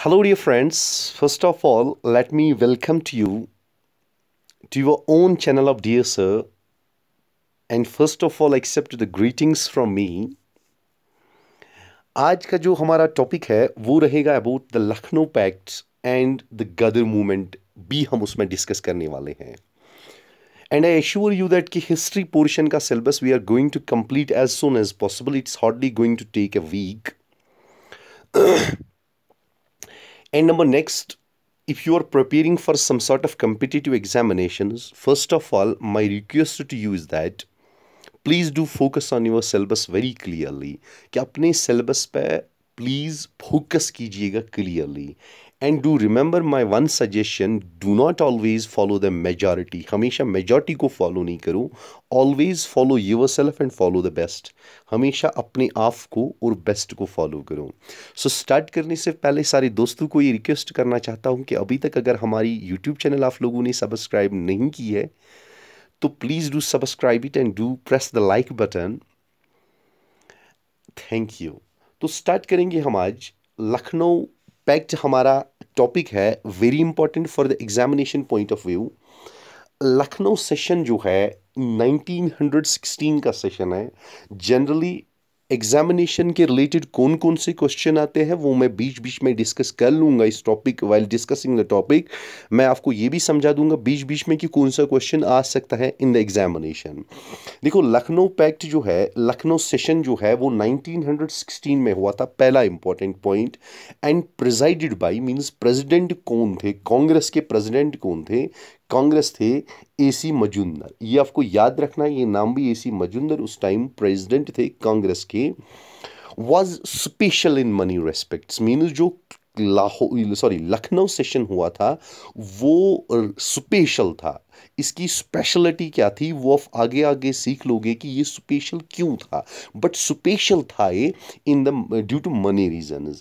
Hello dear friends, first of all let me welcome to you to your own channel of Dear Sir and first of all accept the greetings from me. आज का जो हमारा topic है वो रहेगा about the Lucknow pact and the Ghadar movement भी हम उसमें डिस्कस करने वाले हैं and I assure you that कि हिस्ट्री पोर्शन का syllabus we are going to complete as soon as possible it's hardly going to take a week And number next, if you are preparing for some sort of competitive examinations, first of all, my request to you is that please do focus on your syllabus very clearly. कि अपने syllabus पे please focus कीजिएगा clearly. And do remember my one suggestion do not always follow the majority हमेशा majority को follow नहीं करो always follow yourself and follow the best हमेशा अपने आप को और बेस्ट को फॉलो करो सो so, स्टार्ट करने से पहले सारे दोस्तों को ये रिक्वेस्ट करना चाहता हूँ कि अभी तक अगर हमारी यूट्यूब चैनल आप लोगों ने सब्सक्राइब नहीं की है तो please do subscribe it and do press the like button thank you तो स्टार्ट करेंगे हम आज लखनऊ एक्सपेक्ट हमारा टॉपिक है very important for the examination point of view Lucknow session जो है 1916 का सेशन है जनरली एग्जामिनेशन के रिलेटेड कौन कौन से क्वेश्चन आते हैं वो मैं बीच बीच में डिस्कस कर लूँगा इस topic while discussing the topic मैं आपको ये भी समझा दूंगा बीच बीच में कि कौन सा क्वेश्चन आ सकता है इन द एग्जामिनेशन देखो लखनऊ पैक्ट जो है लखनऊ सेशन जो है वो 1916 में हुआ था पहला important point and presided by means president कौन थे कांग्रेस के प्रेजिडेंट कौन थे कांग्रेस थे एसी मजुंदर ये आपको याद रखना ये नाम भी एसी मजुंदर उस टाइम प्रेसिडेंट थे कांग्रेस के was special in many respects means जो लाहौल सॉरी लखनऊ सेशन हुआ था वो स्पेशल था इसकी स्पेशलिटी क्या थी वो आप आगे आगे सीख लोगे कि ये स्पेशल क्यों था बट स्पेशल था ये in the due to many reason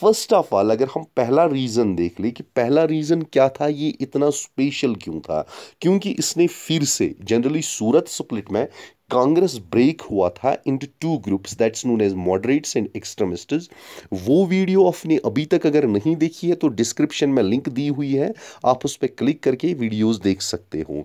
first of all अगर हम पहला रीज़न देख लें कि पहला रीज़न क्या था ये इतना स्पेशल क्यों था क्योंकि इसने फिर से जनरली सूरत स्प्लिट में कांग्रेस ब्रेक हुआ था into two groups that's known as moderates and extremists वो वीडियो आपने अभी तक अगर नहीं देखी है तो डिस्क्रिप्शन में लिंक दी हुई है आप उस पर क्लिक करके वीडियोस देख सकते हो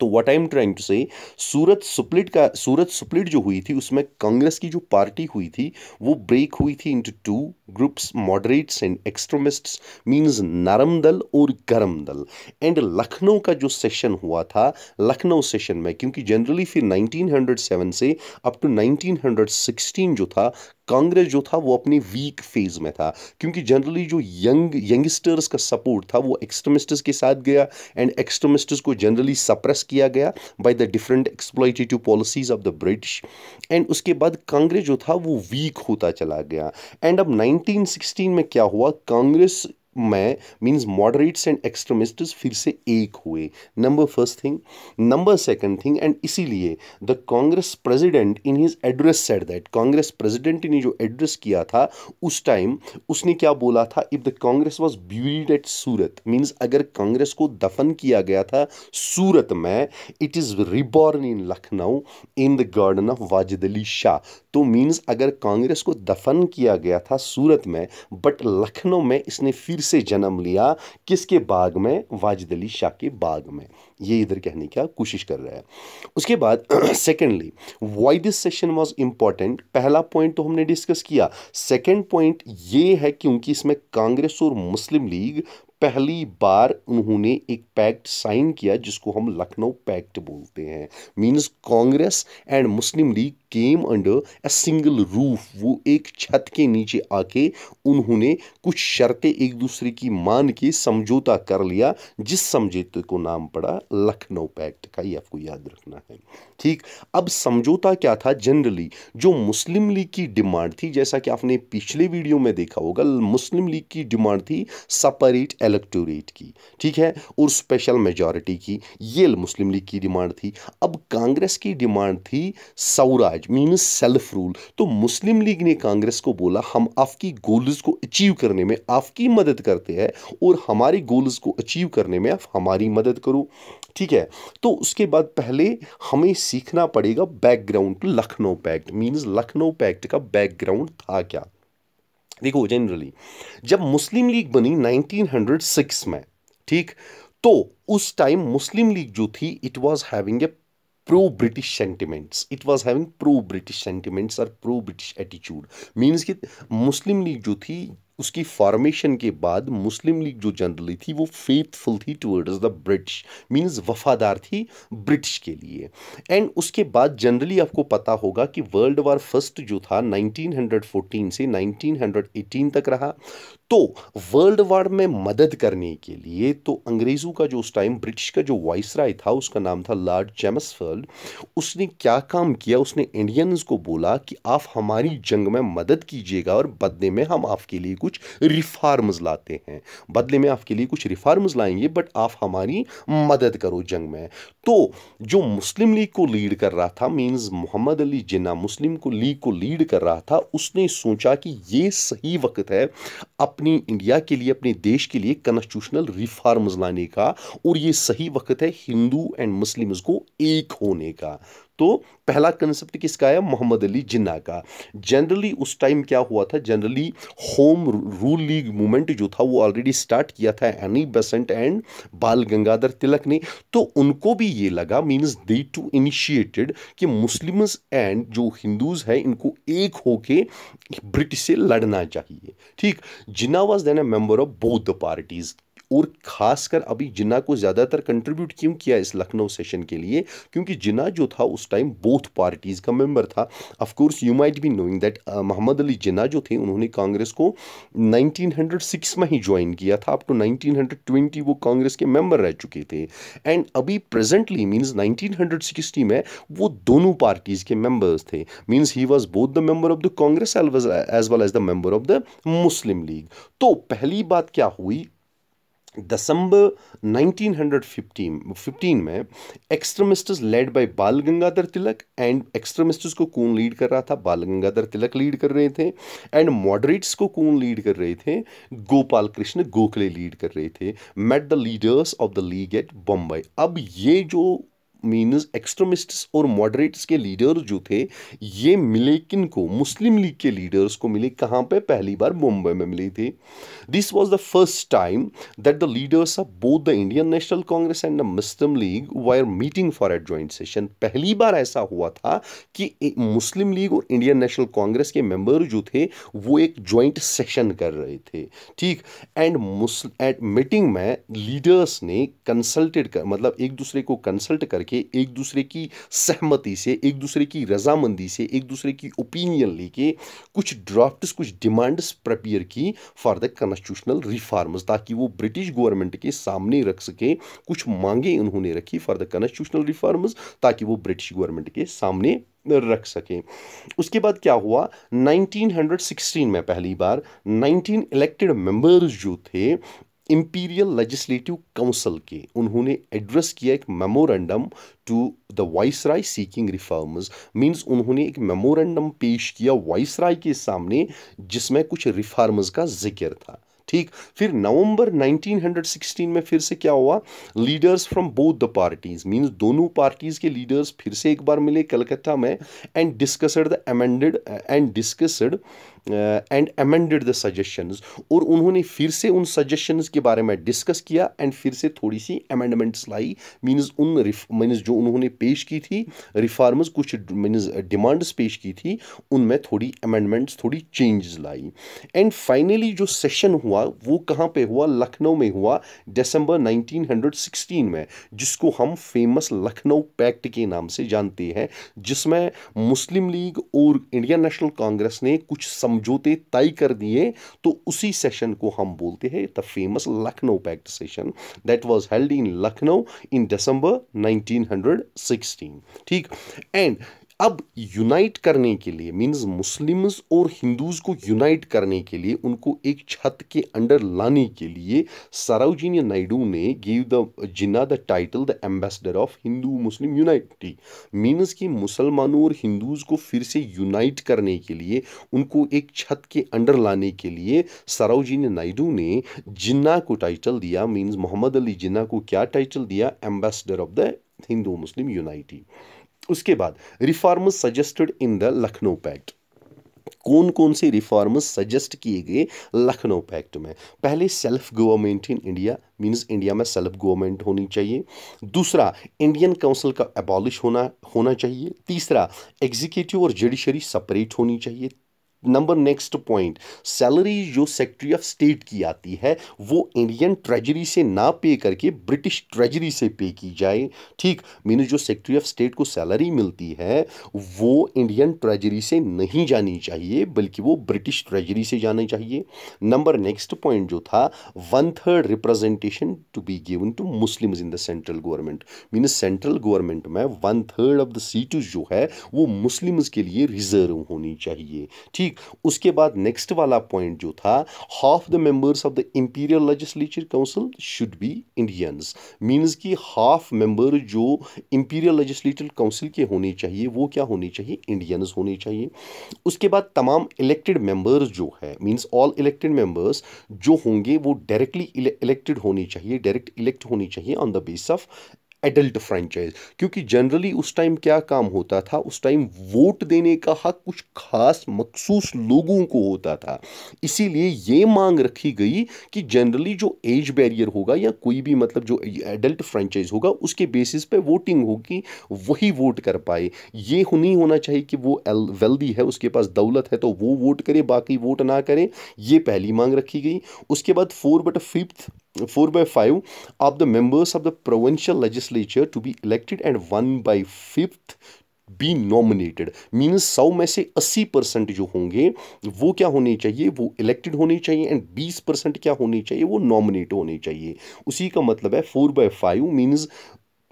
तो what I am trying to say Surat split का सूरत सुप्लिट जो हुई थी उसमें कांग्रेस की जो पार्टी हुई थी वो ब्रेक हुई थी into two groups, moderates and extremists means नरम दल और गर्म दल एंड लखनऊ का जो सेशन हुआ था लखनऊ सेशन में क्योंकि जनरली फिर 1907 से अप टू 1916 जो था कांग्रेस जो था वो अपने वीक फेज में था क्योंकि जनरली जो यंग यंगस्टर्स का सपोर्ट था वो एक्सट्रीमिस्ट्स के साथ गया एंड एक्सट्रीमिस्ट्स को जनरली सप्रेस किया गया by the different exploitative policies of the British and उसके बाद कांग्रेस जो था वो वीक होता चला गया एंड अब नाइन 1916 में क्या हुआ कांग्रेस में मीन्स मॉडरेट्स एंड एक्सट्रीमिस्ट्स फिर से एक हुए number first thing number second thing and इसीलिए the Congress president in his address said that Congress president ने जो एड्रेस किया था उस टाइम उसने क्या बोला था if the Congress was buried at Surat means अगर कांग्रेस को दफन किया गया था सूरत में it is reborn in Lucknow in the garden of Wajid Ali Shah तो मीन्स अगर कांग्रेस को दफन किया गया था सूरत में बट लखनऊ में इसने फिर से जन्म लिया किसके बाग में वाजिद अली शाह के बाग में ये इधर कहने की कोशिश कर रहा है उसके बाद secondly why this session was important पहला पॉइंट तो हमने डिस्कस किया सेकेंड पॉइंट ये है क्योंकि इसमें कांग्रेस और मुस्लिम लीग पहली बार उन्होंने एक पैक्ट साइन किया जिसको हम लखनऊ पैक्ट बोलते हैं means Congress and Muslim League came under a single roof वो एक छत के नीचे आके उन्होंने कुछ शर्तें एक दूसरे की मान के समझौता कर लिया जिस समझौते को नाम पड़ा लखनऊ पैक्ट का ये आपको याद रखना है ठीक अब समझौता क्या था जनरली जो मुस्लिम लीग की डिमांड थी जैसा कि आपने पिछले वीडियो में देखा होगा मुस्लिम लीग की डिमांड थी सपरेट इलेक्टोरेट की ठीक है और स्पेशल मेजॉरिटी की ये मुस्लिम लीग की डिमांड थी अब कांग्रेस की डिमांड थी सौरा मैच मीन सेल्फ रूल तो मुस्लिम लीग ने कांग्रेस को बोला हम आपकी गोल्स को अचीव करने में आपकी मदद करते हैं और हमारे गोल्स को अचीव करने में आप हमारी मदद करो ठीक है तो उसके बाद पहले हमें सीखना पड़ेगा background Lucknow pact means Lucknow pact का बैकग्राउंड था क्या देखो जनरली जब मुस्लिम लीग बनी 1906 में ठीक तो उस टाइम मुस्लिम लीग जो थी it was having a pro British sentiments it was having pro British sentiments और प्रो ब्रिटिश एटीट्यूड मीन्स कि मुस्लिम लीग जो थी उसकी फॉर्मेशन के बाद मुस्लिम लीग जो जनरली थी वो फेथफुल थी टुवर्ड्स द ब्रिटिश मींस वफादार थी ब्रिटिश के लिए एंड उसके बाद जनरली आपको पता होगा कि वर्ल्ड वार फर्स्ट जो था 1914 से 1918 तक रहा तो वर्ल्ड वार में मदद करने के लिए तो अंग्रेज़ों का जो उस टाइम ब्रिटिश का जो राय था उसका नाम था लॉर्ड चेमसफर्ड उसने क्या काम किया उसने इंडियंस को बोला कि आप हमारी जंग में मदद कीजिएगा और बदले में हम आपके लिए कुछ रिफार्म्स लाते हैं बदले में आपके लिए कुछ रिफार्म्स लाएंगे बट आप हमारी मदद करो जंग में तो जो मुस्लिम लीग को लीड कर रहा था मीन्स मोहम्मद अली जिन्ना मुस्लिम को लीग को लीड कर रहा था उसने सोचा कि ये सही वक्त है अब अपनी इंडिया के लिए अपने देश के लिए कॉन्स्टिट्यूशनल रिफॉर्म्स लाने का और ये सही वक्त है हिंदू एंड मुस्लिम्स को एक होने का तो पहला कंसेप्ट किसका है मोहम्मद अली जिन्ना का जनरली उस टाइम क्या हुआ था generally home rule league movement जो था वो ऑलरेडी स्टार्ट किया था एनी बेसेंट एंड बाल गंगाधर तिलक ने तो उनको भी ये लगा मीन्स दे टू इनिशिएटेड कि मुस्लिम्स एंड जो हिंदूज हैं इनको एक होके ब्रिटिश से लड़ना चाहिए ठीक Jinnah was then a member of both the parties और खासकर अभी जिन्ना को ज़्यादातर कंट्रीब्यूट क्यों किया इस लखनऊ सेशन के लिए क्योंकि जिन्ना जो था उस टाइम बोथ पार्टीज़ का मेम्बर था of course you might be knowing that Mohammad Ali Jinnah जो थे उन्होंने कांग्रेस को 1906 में ही ज्वाइन किया था अप टू तो 1920 वो कांग्रेस के मेंबर रह चुके थे एंड अभी प्रेजेंटली मीन्स नाइनटीन में वो दोनों पार्टीज़ के मेंबर्स थे means he was both the member of the Congress as well as the member of the Muslim League तो पहली बात क्या हुई दिसंबर 1915 में एक्सट्रीमिस्ट्स लेड बाय बाल गंगाधर तिलक एंड एक्सट्रीमिस्ट्स को कौन लीड कर रहा था बाल गंगाधर तिलक लीड कर रहे थे एंड मॉडरेट्स को कौन लीड कर रहे थे गोपाल कृष्ण गोखले लीड कर रहे थे met the leaders of the league at Bombay अब ये जो मीनस एक्सट्रीमिस्ट्स और मॉडरेट्स के लीडर्स जो थे ये मिले किन को मुस्लिम लीग के लीडर्स को मिले कहाँ पे पहली बार मुंबई में मिले थे this was the first time that the leaders of both the Indian National Congress and the Muslim League were meeting for at joint session पहली बार ऐसा हुआ था कि मुस्लिम लीग और इंडियन नेशनल कांग्रेस के मेम्बर जो थे वो एक ज्वाइंट सेशन कर रहे थे ठीक एंड एट मीटिंग में लीडर्स ने कंसल्टेड कर मतलब एक दूसरे को कंसल्ट करके करके एक दूसरे की सहमति से एक दूसरे की रजामंदी से एक दूसरे की ओपिनियन लेके कुछ ड्राफ्ट्स कुछ डिमांड्स प्रपेयर की फॉर द कॉन्स्टिट्यूशनल रिफॉर्म्स ताकि वो ब्रिटिश गवर्नमेंट के सामने रख सके कुछ मांगे उन्होंने रखी फॉर द कॉन्स्टिट्यूशनल रिफॉर्म्स ताकि वो ब्रिटिश गवर्नमेंट के सामने रख सकें उसके बाद क्या हुआ 1916 में पहली बार 19 इलेक्टेड मेंबर्स जो थे इम्पीरियल लेजिस्लेटिव काउंसिल के उन्होंने एड्रेस किया एक memorandum to the viceroy seeking reforms means उन्होंने एक मेमोरेंडम पेश किया वाइस राय के सामने जिसमें कुछ रिफॉर्म्स का जिक्र था ठीक फिर नवंबर 1916 में फिर से क्या हुआ leaders from both the parties means दोनों पार्टीज के लीडर्स फिर से एक बार मिले कलकत्ता में and discussed the amended and discussed and amended the suggestions और उन्होंने फिर से उन सजेशंस के बारे में डिस्कस किया एंड फिर से थोड़ी सी अमेंडमेंट्स लाई मीन्स उन मीन्स जो उन्होंने पेश की थी रिफॉर्म्स कुछ मीन्स डिमांड्स पेश की थी उनमें थोड़ी अमेंडमेंट्स थोड़ी चेंजेस लाई एंड फाइनली जो सेशन हुआ हुआ वो कहाँ पे हुआ लखनऊ में हुआ दिसंबर 1916 में जिसको हम फेमस लखनऊ पैक्ट के नाम से जानते हैं जिसमें मुस्लिम लीग और इंडियन नेशनल कांग्रेस ने कुछ समझौते तय कर दिए तो उसी सेशन को हम बोलते हैं the famous Lucknow pact session that was held in Lucknow in December nineteen ठीक एंड अब यूनाइट करने के लिए मीन्स मुस्लिम्स और हिंदूज़ को यूनाइट करने के लिए उनको एक छत के अंडर लाने के लिए सरोजिन नायडू ने give the Jinnah the title the ambassador of Hindu Muslim unity means कि मुसलमानों और हिंदूज़ को फिर से यूनाइट करने के लिए उनको एक छत के अंडर लाने के लिए सरोजिन नायडू ने जिन्ना को टाइटल दिया मीन्स मोहम्मद अली जिन्ना को क्या टाइटल दिया ambassador of the Hindu Muslim unity उसके बाद reform suggested in the Lucknow pact कौन कौन से रिफॉर्म्स सजेस्ट किए गए लखनऊ पैक्ट में पहले self government in India means India में सेल्फ गवर्नमेंट होनी चाहिए दूसरा इंडियन काउंसिल का एबॉलिश होना होना चाहिए तीसरा एग्जीक्यूटिव और जुडिशरी सेपरेट होनी चाहिए नंबर नेक्स्ट पॉइंट सैलरी जो सेक्रेटरी ऑफ स्टेट की आती है वो इंडियन ट्रेजरी से ना पे करके ब्रिटिश ट्रेजरी से पे की जाए ठीक मीन जो सेक्रेटरी ऑफ स्टेट को सैलरी मिलती है वो इंडियन ट्रेजरी से नहीं जानी चाहिए बल्कि वो ब्रिटिश ट्रेजरी से जानी चाहिए नंबर नेक्स्ट पॉइंट जो था one third representation to be given to Muslim in the central government mean central government में one third of the seat जो है वो मुस्लिम के लिए रिजर्व होनी चाहिए ठीक ठीक उसके बाद नेक्स्ट वाला पॉइंट जो था half the members of the imperial legislature council should be Indians means कि हाफ मेंबर जो इंपीरियल लेजिस्लेटिव काउंसिल के होने चाहिए वो क्या होने चाहिए इंडियंस होने चाहिए उसके बाद तमाम इलेक्टेड मेंबर्स जो है मींस ऑल इलेक्टेड मेंबर्स जो होंगे वो डायरेक्टली इलेक्टेड होने चाहिए डायरेक्ट इलेक्ट होने चाहिए on the base of adult franchise क्योंकि जनरली उस टाइम क्या काम होता था उस टाइम वोट देने का हक हाँ कुछ खास मखसूस लोगों को होता था इसीलिए ये मांग रखी गई कि जनरली जो एज बैरियर होगा या कोई भी मतलब जो एडल्ट फ्रेंचाइज होगा उसके बेसिस पे वोटिंग होगी वही वोट कर पाए ये नहीं होना चाहिए कि वो वेल्दी है उसके पास दौलत है तो वो वोट करे बाकी वोट ना करे ये पहली मांग रखी गई उसके बाद four but fifth four by five of the members of the provincial legislature to be elected and one by fifth be nominated means सौ में से अस्सी परसेंट जो होंगे वो क्या होने चाहिए वो इलेक्टेड होने चाहिए एंड बीस परसेंट क्या होने चाहिए वो नॉमिनेट होने चाहिए उसी का मतलब है फोर बाई फाइव मीन्स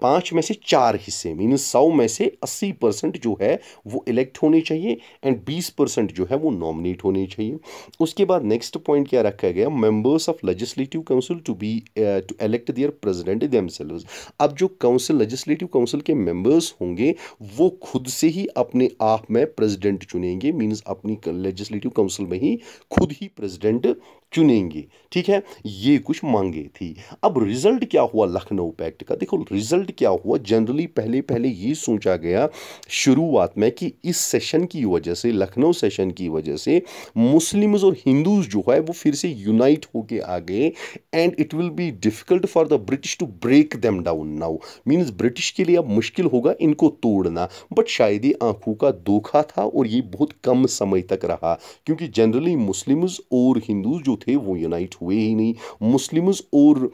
पाँच में से चार हिस्से मीन सौ में से अस्सी परसेंट जो है वो इलेक्ट होने चाहिए एंड बीस परसेंट जो है वो नॉमिनेट होने चाहिए उसके बाद नेक्स्ट पॉइंट क्या रखा गया members of legislative council to be to elect their president themselves अब जो काउंसिल लेजिस्लेटिव काउंसिल के मेंबर्स होंगे वो खुद से ही अपने आप में प्रेजिडेंट चुनेंगे मीन्स अपनी लेजिस्लेटिव काउंसिल में ही खुद ही प्रेजिडेंट चुनेंगे ठीक है ये कुछ मांगे थी अब रिजल्ट क्या हुआ लखनऊ पैक्ट का देखो रिजल्ट रिजल्ट क्या हुआ जनरली पहले पहले ये सोचा गया शुरुआत में कि इस सेशन की वजह से लखनऊ सेशन की वजह से मुस्लिम्स और हिंदूज जो है वो फिर से यूनाइट होके आ गए and it will be difficult for the British to break them down now means British के लिए अब मुश्किल होगा इनको तोड़ना बट शायद ये आंखों का धोखा था और ये बहुत कम समय तक रहा क्योंकि जनरली मुस्लिम्स और हिंदूज जो थे वो यूनाइट हुए ही नहीं मुस्लिम्स और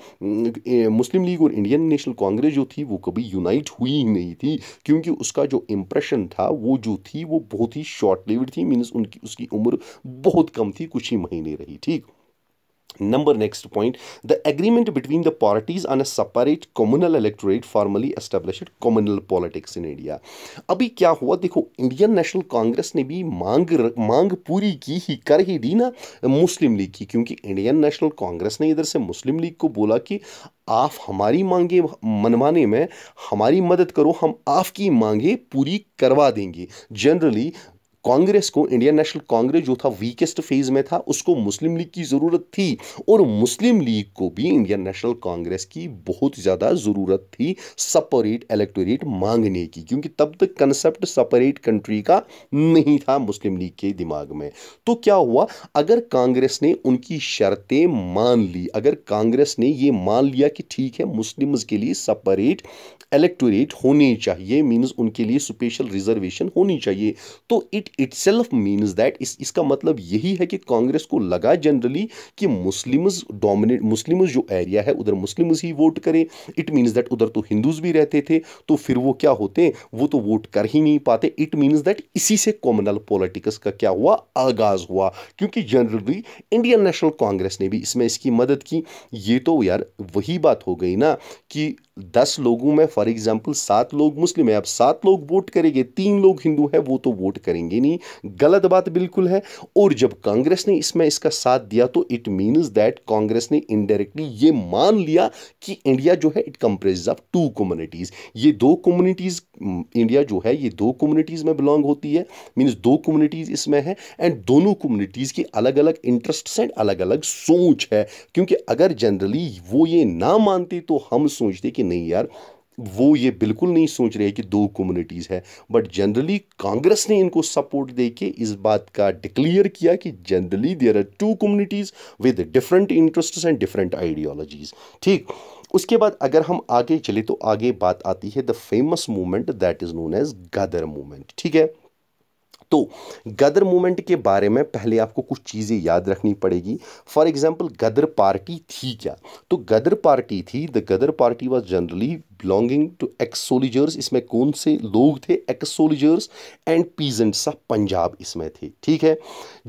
मुस्लिम लीग और इंडियन नेशनल कांग्रेस जो थी थी वो कभी यूनाइट हुई ही नहीं थी क्योंकि उसका जो इम्प्रेशन था वो जो थी वो बहुत ही शॉर्ट लिव्ड थी मीन्स उनकी उसकी उम्र बहुत कम थी कुछ ही महीने रही ठीक Number next point, the agreement between the parties on a separate communal electorate formally established communal politics in India. अभी क्या हुआ देखो इंडियन नेशनल कांग्रेस ने भी मांग मांग पूरी की ही कर ही दी ना मुस्लिम लीग की क्योंकि इंडियन नेशनल कांग्रेस ने इधर से मुस्लिम लीग को बोला कि आप हमारी मांगे मनवाने में हमारी मदद करो हम आपकी मांगे पूरी करवा देंगे जनरली कांग्रेस को इंडियन नेशनल कांग्रेस जो था वीकेस्ट फेज में था उसको मुस्लिम लीग की ज़रूरत थी और मुस्लिम लीग को भी इंडियन नेशनल कांग्रेस की बहुत ज़्यादा ज़रूरत थी सपरेट इलेक्टोरेट मांगने की क्योंकि तब तक कंसेप्ट सपरेट कंट्री का नहीं था मुस्लिम लीग के दिमाग में तो क्या हुआ अगर कांग्रेस ने उनकी शर्तें मान ली अगर कांग्रेस ने ये मान लिया कि ठीक है मुस्लिम्स के लिए सपरेट इलेक्टोरेट होने चाहिए मीन्स उनके लिए स्पेशल रिजर्वेशन होनी चाहिए तो it itself means that इस इसका मतलब यही है कि कांग्रेस को लगा जनरली कि मुस्लिम्स डोमिनेट मुस्लिम्स जो एरिया है उधर मुस्लिम्स ही वोट करें इट मीन्स दैट उधर तो हिंदूज भी रहते थे तो फिर वो क्या होते वो तो वोट कर ही नहीं पाते इट मीन्स दैट इसी से कॉमनल पॉलिटिक्स का क्या हुआ आगाज़ हुआ क्योंकि जनरली इंडियन नेशनल कांग्रेस ने भी इसमें इसकी मदद की ये तो यार वही बात हो गई ना कि दस लोगों में फॉर एग्जाम्पल सात लोग मुस्लिम है अब सात लोग वोट करेंगे तीन लोग हिंदू है वो तो वोट करेंगे नहीं गलत बात बिल्कुल है और जब कांग्रेस ने इसमें इसका साथ दिया तो इट मीन्स दैट कांग्रेस ने इनडायरेक्टली ये मान लिया कि इंडिया जो है it comprise of two communities ये दो कम्युनिटीज़ इंडिया जो है ये दो कम्युनिटीज़ में बिलोंग होती है मीन्स दो कम्युनिटीज़ इसमें है एंड दोनों कम्युनिटीज़ की अलग अलग इंटरेस्ट एंड अलग अलग सोच है क्योंकि अगर जनरली वो ये ना मानते तो हम सोचते कि नहीं यार वो ये बिल्कुल नहीं सोच रहे कि दो कम्युनिटीज़ है बट जनरली कांग्रेस ने इनको सपोर्ट दे के इस बात का डिक्लेयर किया कि generally there are two communities with different interest and different ideologies ठीक उसके बाद अगर हम आगे चले तो आगे बात आती है the famous movement that is known as Ghadar movement ठीक है तो गदर मूवमेंट के बारे में पहले आपको कुछ चीज़ें याद रखनी पड़ेगी फॉर एग्जाम्पल गदर पार्टी थी क्या तो गदर पार्टी थी the Ghadar Party was generally belonging to ex soldiers इसमें कौन से लोग थे ex soldiers and peasants of Punjab इसमें थे ठीक है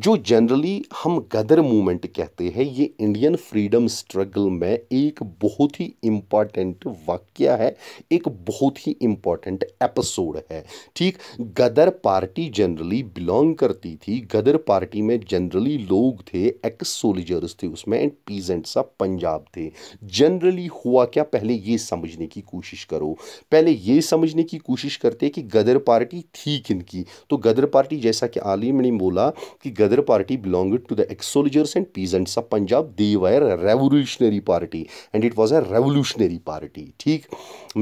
जो जनरली हम गदर मूवमेंट कहते हैं ये इंडियन फ्रीडम स्ट्रगल में एक बहुत ही इम्पॉर्टेंट वाक्य है एक बहुत ही इम्पॉर्टेंट एपिसोड है ठीक गदर पार्टी जनरली बिलोंग करती थी गदर पार्टी में जनरली लोग थे एक्स सोलिजर्स थे उसमें एंड पीजेंट्स ऑफ पंजाब थे जनरली हुआ क्या पहले ये समझने की कोशिश कोशिश करो पहले ये समझने की कोशिश करते कि गदर पार्टी थी किन की तो गदर पार्टी जैसा कि आलिम ने बोला कि Ghadar party belong to the ex soldiers and peasants of Punjab they were revolutionary party and it was a revolutionary party ठीक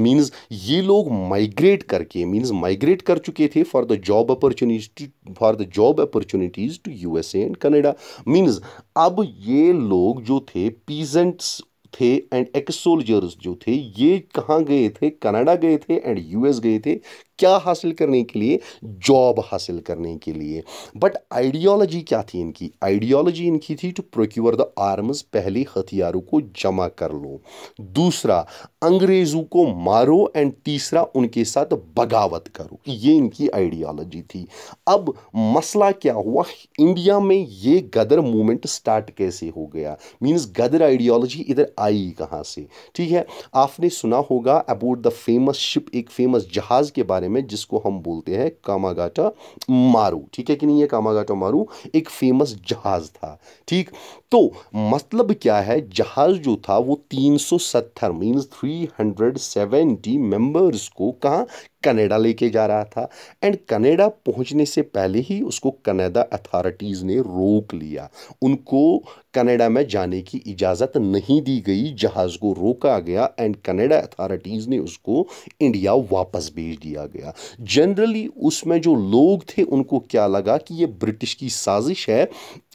मीन्स ये लोग माइग्रेट करके मीन्स माइग्रेट कर चुके थे for the job opportunity for the job opportunities to USA and Canada means अब ये लोग जो थे पीजेंट्स थे एंड एक्स सोल्जर्स जो थे ये कहाँ गए थे कनाडा गए थे एंड यूएस गए थे क्या हासिल करने के लिए जॉब हासिल करने के लिए बट आइडियोलॉजी क्या थी इनकी आइडियोलॉजी इनकी थी टू प्रोक्योर द आर्म्स पहले हथियारों को जमा कर लो दूसरा अंग्रेज़ों को मारो एंड तीसरा उनके साथ बगावत करो ये इनकी आइडियोलॉजी थी अब मसला क्या हुआ इंडिया में ये गदर मूवमेंट स्टार्ट कैसे हो गया मीन्स गदर आइडियोलॉजी इधर आई कहाँ से ठीक है आपने सुना होगा अबाउट द फेमस शिप एक फेमस जहाज़ के बारे में में जिसको हम बोलते हैं कामागाटा मारू ठीक है कि नहीं ये कामागाटा मारू एक फेमस जहाज था ठीक तो मतलब क्या है जहाज जो था वो 370 हंड्रेड सेवेंटी मेंबर्स को कहाँ कनाडा लेके जा रहा था एंड कनाडा पहुंचने से पहले ही उसको कनाडा अथॉरिटीज़ ने रोक लिया उनको कनाडा में जाने की इजाज़त नहीं दी गई जहाज़ को रोका गया एंड कनाडा अथॉरिटीज़ ने उसको इंडिया वापस भेज दिया गया जनरली उसमें जो लोग थे उनको क्या लगा कि ये ब्रिटिश की साजिश है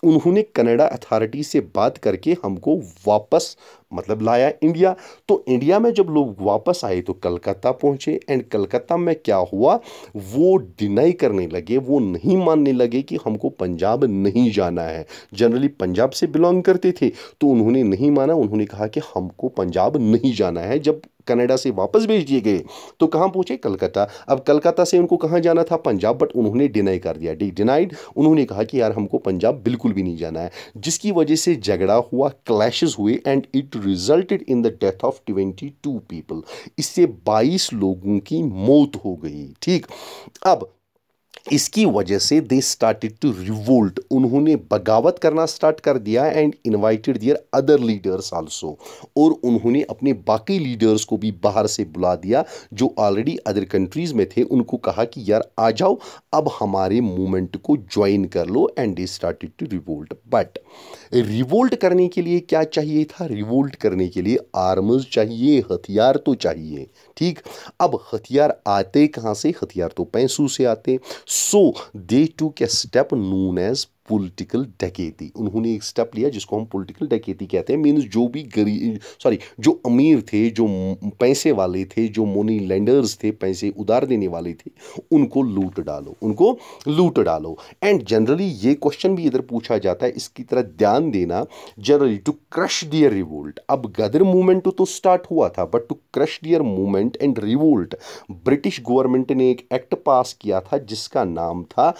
उन्होंने कनाडा अथॉरिटी से बात करके हमको वापस मतलब लाया इंडिया तो इंडिया में जब लोग वापस आए तो कलकत्ता पहुंचे एंड कलकत्ता में क्या हुआ वो डिनाई करने लगे वो नहीं मानने लगे कि हमको पंजाब नहीं जाना है जनरली पंजाब से बिलोंग करते थे तो उन्होंने नहीं माना उन्होंने कहा कि हमको पंजाब नहीं जाना है जब कनाडा से वापस भेज दिए गए तो कहाँ पहुँचे कलकत्ता अब कलकत्ता से उनको कहाँ जाना था पंजाब बट उन्होंने डिनाई कर दिया डी डिनाइड उन्होंने कहा कि यार हमको पंजाब बिल्कुल भी नहीं जाना है जिसकी वजह से झगड़ा हुआ क्लैशेस हुए and it resulted in the death of twenty two people इससे बाईस लोगों की मौत हो गई ठीक अब इसकी वजह से दे स्टार्टेड टू रिवोल्ट उन्होंने बगावत करना स्टार्ट कर दिया and invited their other leaders also और उन्होंने अपने बाकी लीडर्स को भी बाहर से बुला दिया जो ऑलरेडी अदर कंट्रीज़ में थे उनको कहा कि यार आ जाओ अब हमारे मूवमेंट को ज्वाइन कर लो and they started to revolt but revolt करने के लिए क्या चाहिए था रिवोल्ट करने के लिए आर्म्स चाहिए हथियार तो चाहिए ठीक अब हथियार आते कहाँ से हथियार तो पैसों से आते So they took a step known as political डकेती उन्होंने एक स्टेप लिया जिसको हम पॉलिटिकल डकेती कहते हैं मीन्स जो भी गरीब सॉरी जो अमीर थे जो पैसे वाले थे जो मोनी लैंडर्स थे पैसे उधार देने वाले थे उनको लूट डालो उनको लूट डालो एंड जनरली ये क्वेश्चन भी इधर पूछा जाता है इसकी तरह ध्यान देना generally to crush their revolt अब गदर मूवमेंट तो स्टार्ट हुआ था but to crush their movement and revolt British government ने एक एक्ट पास किया था जिसका नाम था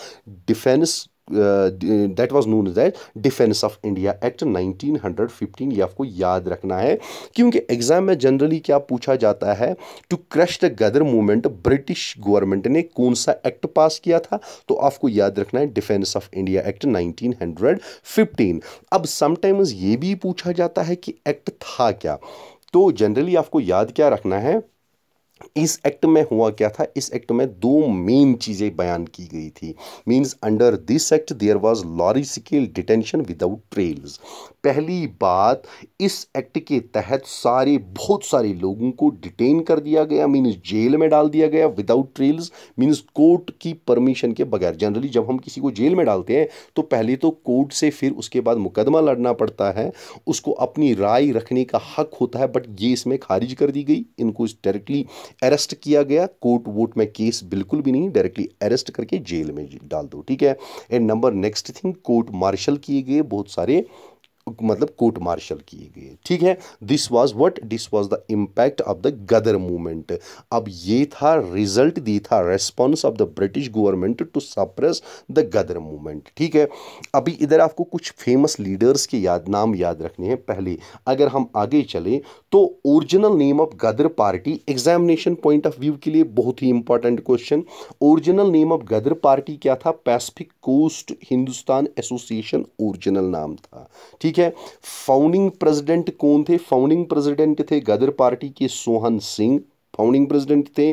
defence that was known that defence of India act 1915 ये आपको याद रखना है क्योंकि एग्जाम में जनरली क्या पूछा जाता है to crush the Ghadar movement British government ने कौन सा एक्ट पास किया था तो आपको याद रखना है डिफेंस ऑफ इंडिया एक्ट 1915 अब समटाइम्स ये भी पूछा जाता है कि एक्ट था क्या तो जनरली आपको याद क्या रखना है इस एक्ट में हुआ क्या था इस एक्ट में दो मेन चीज़ें बयान की गई थी means under this act there was large scale detention without trials पहली बात इस एक्ट के तहत सारे बहुत सारे लोगों को डिटेन कर दिया गया मींस जेल में डाल दिया गया विदाउट ट्रेल्स मींस कोर्ट की परमिशन के बगैर जनरली जब हम किसी को जेल में डालते हैं तो पहले तो कोर्ट से फिर उसके बाद मुकदमा लड़ना पड़ता है उसको अपनी राय रखने का हक होता है बट ये इसमें खारिज कर दी गई इनको डायरेक्टली अरेस्ट किया गया कोर्ट वोट में केस बिल्कुल भी नहीं डायरेक्टली अरेस्ट करके जेल में डाल दो ठीक है and number next thing court martial किए गए बहुत सारे मतलब कोर्ट मार्शल किए गए ठीक है this was what this was the impact of the Ghadar movement अब ये था रिजल्ट दी था response of the British government to suppress the Ghadar movement ठीक है अभी इधर आपको कुछ फेमस लीडर्स के याद नाम याद रखने हैं पहले अगर हम आगे चले तो original name of Ghadar party examination point of view के लिए बहुत ही important question original name of Ghadar party क्या था Pacific coast Hindustan association original नाम था ठीक है फाउंडिंग प्रेसिडेंट कौन थे फाउंडिंग प्रेसिडेंट थे गदर पार्टी के सोहन सिंह फाउंडिंग प्रेसिडेंट थे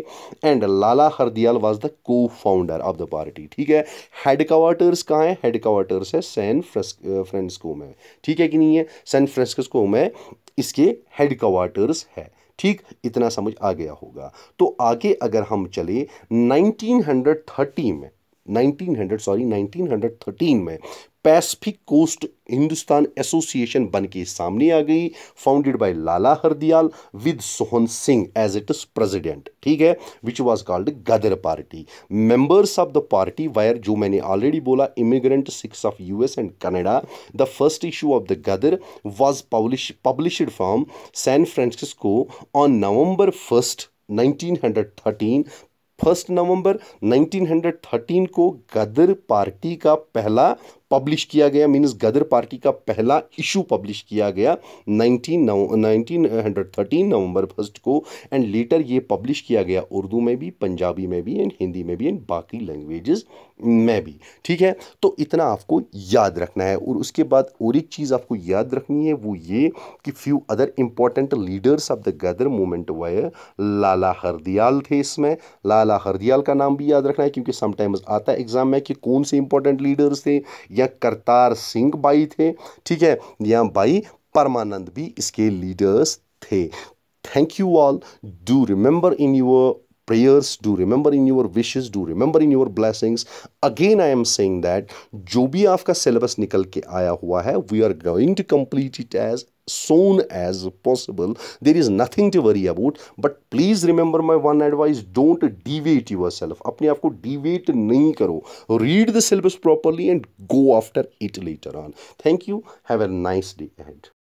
and Lala Hardayal was the co founder of the party ठीक है हेडक्वार्टर्स कहाँ है हेडक्वार्टर्स है सैन फ्रेंसको में ठीक है कि नहीं है सैन फ्रेंसिस्को में इसके हेड क्वार्टर्स है ठीक इतना समझ आ गया होगा तो आगे अगर हम चले 1930 में 1900 सॉरी 1913 में पैसिफिक कोस्ट हिंदुस्तान एसोसिएशन बन के सामने आ गई founded by Lala Hardayal with Sohan Singh as it is president ठीक है which was called Ghadar party members of the party were जो मैंने ऑलरेडी बोला immigrant Sikhs of US and Canada the first issue of the Ghadar was publish publish from San Francisco on November first nineteen first November 1913 को गदर party का पहला publish किया गया means गदर party का पहला इशू पब्लिश किया गया नाइनटीन नव थर्टीन नवंबर फर्स्ट को एंड लेटर ये पब्लिश किया गया उर्दू में भी पंजाबी में भी एंड हिंदी में भी एंड बाकी लैंग्वेजेस मैं भी ठीक है तो इतना आपको याद रखना है और उसके बाद और एक चीज़ आपको याद रखनी है वो ये कि few other important leaders of the Ghadar movement were Lala Hardayal थे इसमें लाला हरदियाल का नाम भी याद रखना है क्योंकि समटाइम्स आता है एग्ज़ाम में कि कौन से इंपॉर्टेंट लीडर्स थे या करतार सिंह बाई थे ठीक है या बाई परमानंद भी इसके लीडर्स थे thank you all do remember in your prayers do remember in your wishes do remember in your blessings again i am saying that jo bhi aapka syllabus nikal ke aaya hua hai we are going to complete it as soon as possible there is nothing to worry about but please remember my one advice don't deviate yourself apne aap ko deviate nahi karo read the syllabus properly and go after it later on thank you have a nice day ahead